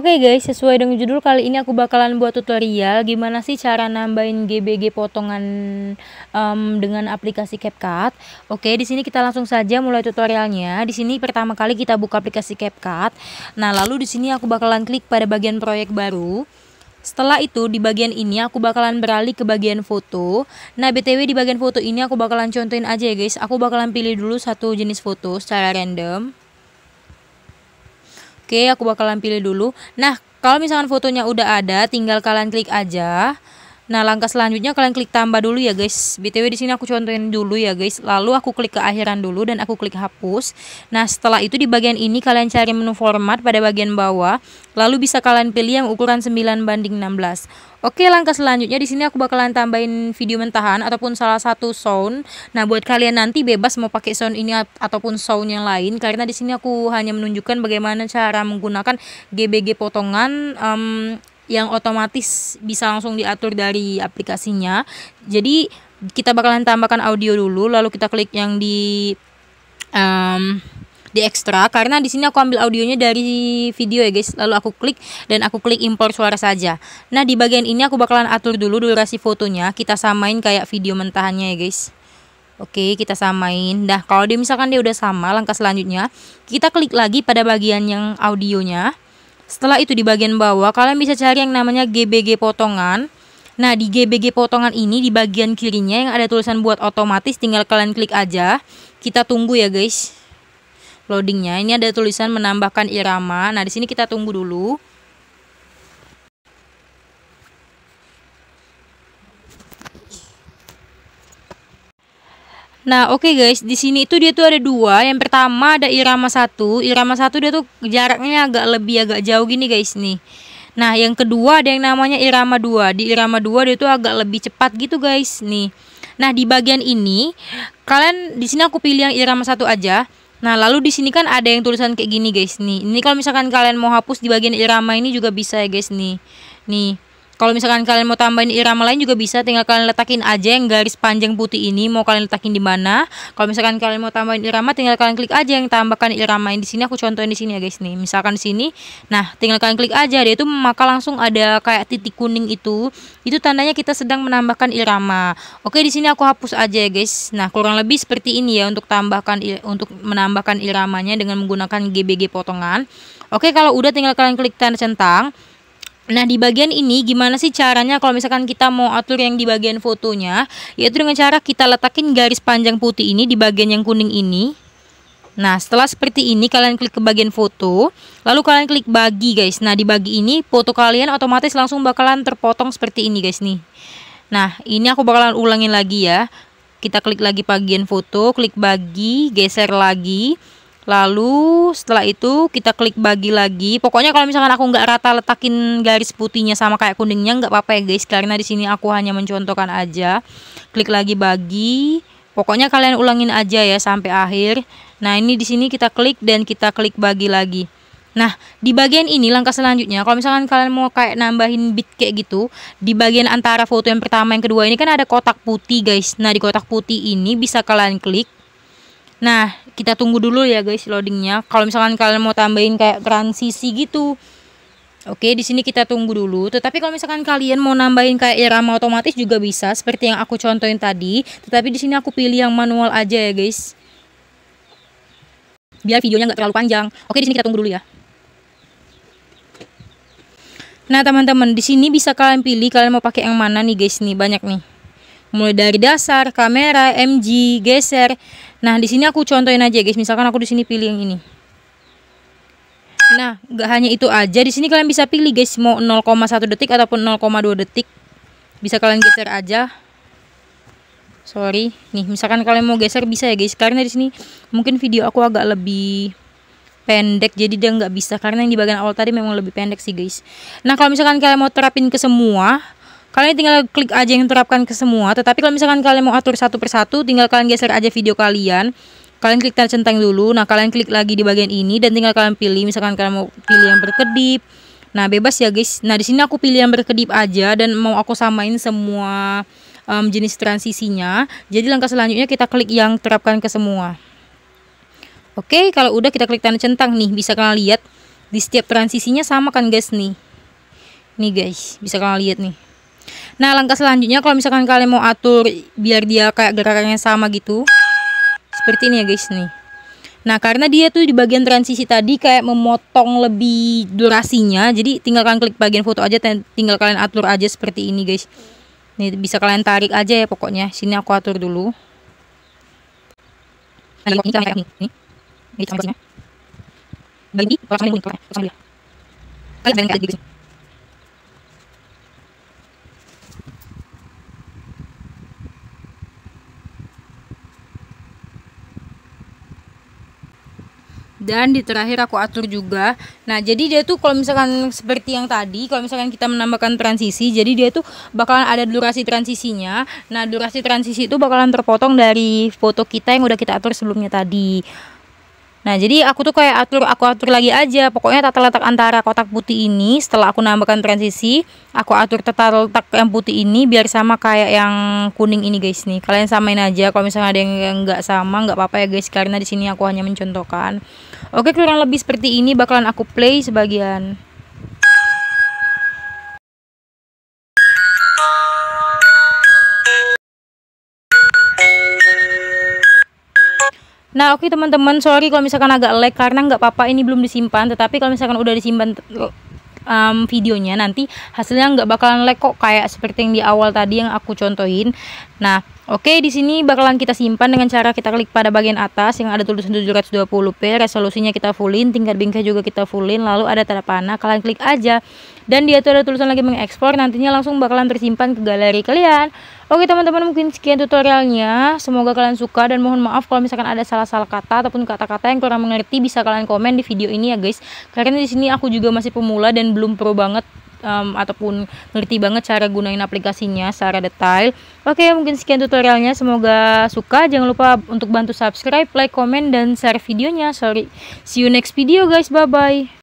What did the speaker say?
Oke okay guys, sesuai dengan judul kali ini aku bakalan buat tutorial gimana sih cara nambahin GBG potongan um, dengan aplikasi CapCut. Oke, okay, di sini kita langsung saja mulai tutorialnya. Di sini pertama kali kita buka aplikasi CapCut. Nah, lalu di sini aku bakalan klik pada bagian proyek baru. Setelah itu di bagian ini aku bakalan beralih ke bagian foto. Nah, BTW di bagian foto ini aku bakalan contohin aja ya guys. Aku bakalan pilih dulu satu jenis foto secara random. Oke, aku bakalan pilih dulu. Nah, kalau misalkan fotonya udah ada, tinggal kalian klik aja. Nah, langkah selanjutnya kalian klik tambah dulu ya, guys. BTW di sini aku contohin dulu ya, guys. Lalu aku klik ke akhiran dulu dan aku klik hapus. Nah, setelah itu di bagian ini kalian cari menu format pada bagian bawah, lalu bisa kalian pilih yang ukuran 9 banding 16. Oke, langkah selanjutnya di sini aku bakalan tambahin video mentahan ataupun salah satu sound. Nah, buat kalian nanti bebas mau pakai sound ini ataupun sound yang lain karena di sini aku hanya menunjukkan bagaimana cara menggunakan GBG potongan um, yang otomatis bisa langsung diatur dari aplikasinya. Jadi kita bakalan tambahkan audio dulu lalu kita klik yang di um, di ekstra karena di sini aku ambil audionya dari video ya guys lalu aku klik dan aku klik impor suara saja nah di bagian ini aku bakalan atur dulu durasi fotonya kita samain kayak video mentahannya ya guys Oke kita samain Nah kalau dia misalkan dia udah sama langkah selanjutnya Kita klik lagi pada bagian yang audionya setelah itu di bagian bawah kalian bisa cari yang namanya GBG potongan. Nah, di GBG potongan ini di bagian kirinya yang ada tulisan buat otomatis tinggal kalian klik aja. Kita tunggu ya, guys. Loadingnya ini ada tulisan menambahkan irama. Nah, di sini kita tunggu dulu. Nah, oke okay guys, di sini itu dia tuh ada dua. Yang pertama ada irama satu. Irama satu dia tuh jaraknya agak lebih agak jauh gini guys nih. Nah, yang kedua ada yang namanya irama dua. Di irama dua dia tuh agak lebih cepat gitu guys nih. Nah, di bagian ini kalian di sini aku pilih yang irama satu aja. Nah, lalu di sini kan ada yang tulisan kayak gini guys nih. Ini kalau misalkan kalian mau hapus di bagian irama ini juga bisa ya guys nih. Nih. Kalau misalkan kalian mau tambahin irama lain juga bisa, tinggal kalian letakin aja yang garis panjang putih ini mau kalian letakin di mana. Kalau misalkan kalian mau tambahin irama, tinggal kalian klik aja yang tambahkan irama ini di sini aku contohin di sini ya guys nih. Misalkan di sini, nah tinggal kalian klik aja dia itu maka langsung ada kayak titik kuning itu. Itu tandanya kita sedang menambahkan irama. Oke, di sini aku hapus aja ya guys. Nah, kurang lebih seperti ini ya untuk tambahkan untuk menambahkan iramanya dengan menggunakan GBG potongan. Oke, kalau udah tinggal kalian klik tanda centang. Nah di bagian ini gimana sih caranya kalau misalkan kita mau atur yang di bagian fotonya Yaitu dengan cara kita letakin garis panjang putih ini di bagian yang kuning ini Nah setelah seperti ini kalian klik ke bagian foto Lalu kalian klik bagi guys Nah di bagi ini foto kalian otomatis langsung bakalan terpotong seperti ini guys nih Nah ini aku bakalan ulangin lagi ya Kita klik lagi bagian foto, klik bagi, geser lagi Lalu setelah itu kita klik bagi lagi. Pokoknya kalau misalkan aku nggak rata letakin garis putihnya sama kayak kuningnya nggak apa-apa ya guys. Karena di sini aku hanya mencontohkan aja. Klik lagi bagi. Pokoknya kalian ulangin aja ya sampai akhir. Nah ini di sini kita klik dan kita klik bagi lagi. Nah, di bagian ini langkah selanjutnya, kalau misalkan kalian mau kayak nambahin bit kayak gitu, di bagian antara foto yang pertama yang kedua ini kan ada kotak putih guys. Nah, di kotak putih ini bisa kalian klik Nah, kita tunggu dulu ya guys loadingnya. Kalau misalkan kalian mau tambahin kayak transisi gitu. Oke, di sini kita tunggu dulu. Tetapi kalau misalkan kalian mau nambahin kayak irama ya otomatis juga bisa seperti yang aku contohin tadi, tetapi di sini aku pilih yang manual aja ya, guys. Biar videonya nggak terlalu panjang. Oke, di sini kita tunggu dulu ya. Nah, teman-teman, di sini bisa kalian pilih kalian mau pakai yang mana nih, guys. Nih, banyak nih mulai dari dasar, kamera, MG, geser. Nah, di sini aku contohin aja guys, misalkan aku di sini pilih yang ini. Nah, gak hanya itu aja, di sini kalian bisa pilih guys mau 0,1 detik ataupun 0,2 detik. Bisa kalian geser aja. Sorry, nih misalkan kalian mau geser bisa ya guys, karena di sini mungkin video aku agak lebih pendek jadi dia nggak bisa karena yang di bagian awal tadi memang lebih pendek sih guys nah kalau misalkan kalian mau terapin ke semua Kalian tinggal klik aja yang terapkan ke semua. Tetapi kalau misalkan kalian mau atur satu persatu, tinggal kalian geser aja video kalian. Kalian klik tanda centang dulu. Nah, kalian klik lagi di bagian ini dan tinggal kalian pilih. Misalkan kalian mau pilih yang berkedip. Nah, bebas ya guys. Nah, di sini aku pilih yang berkedip aja dan mau aku samain semua um, jenis transisinya. Jadi langkah selanjutnya kita klik yang terapkan ke semua. Oke, kalau udah kita klik tanda centang nih, bisa kalian lihat di setiap transisinya sama kan guys nih. Nih guys, bisa kalian lihat nih. Nah, langkah selanjutnya kalau misalkan kalian mau atur biar dia kayak gerakannya sama gitu. Seperti ini ya guys nih. Nah, karena dia tuh di bagian transisi tadi kayak memotong lebih durasinya, jadi tinggal kalian klik bagian foto aja, tinggal kalian atur aja seperti ini, guys. Nih, bisa kalian tarik aja ya pokoknya. Sini aku atur dulu. Nah, ini kayak ini. Ini. Ini ini ini ini ini ini ini, ini ini ini ini ini ini ini dan di terakhir aku atur juga nah jadi dia tuh kalau misalkan seperti yang tadi kalau misalkan kita menambahkan transisi jadi dia tuh bakalan ada durasi transisinya nah durasi transisi itu bakalan terpotong dari foto kita yang udah kita atur sebelumnya tadi Nah, jadi aku tuh kayak atur aku atur lagi aja. Pokoknya tata letak antara kotak putih ini setelah aku nambahkan transisi, aku atur tata letak yang putih ini biar sama kayak yang kuning ini guys nih. Kalian samain aja kalau misalnya ada yang nggak sama nggak apa-apa ya guys karena di sini aku hanya mencontohkan. Oke, kurang lebih seperti ini bakalan aku play sebagian. Nah oke okay, teman-teman sorry kalau misalkan agak lag karena nggak apa-apa ini belum disimpan tetapi kalau misalkan udah disimpan um, videonya nanti hasilnya nggak bakalan lag kok kayak seperti yang di awal tadi yang aku contohin. Nah Oke, di sini bakalan kita simpan dengan cara kita klik pada bagian atas yang ada tulisan 720p, resolusinya kita fullin, tingkat bingkai juga kita fullin, lalu ada tanda panah, kalian klik aja. Dan dia tuh ada tulisan lagi mengekspor, nantinya langsung bakalan tersimpan ke galeri kalian. Oke teman-teman, mungkin sekian tutorialnya. Semoga kalian suka dan mohon maaf kalau misalkan ada salah-salah kata ataupun kata-kata yang kurang mengerti bisa kalian komen di video ini ya guys. Karena di sini aku juga masih pemula dan belum pro banget um, ataupun ngerti banget cara gunain aplikasinya secara detail. Oke, mungkin sekian tutorialnya. Semoga suka. Jangan lupa untuk bantu subscribe, like, komen, dan share videonya. Sorry. See you next video guys. Bye-bye.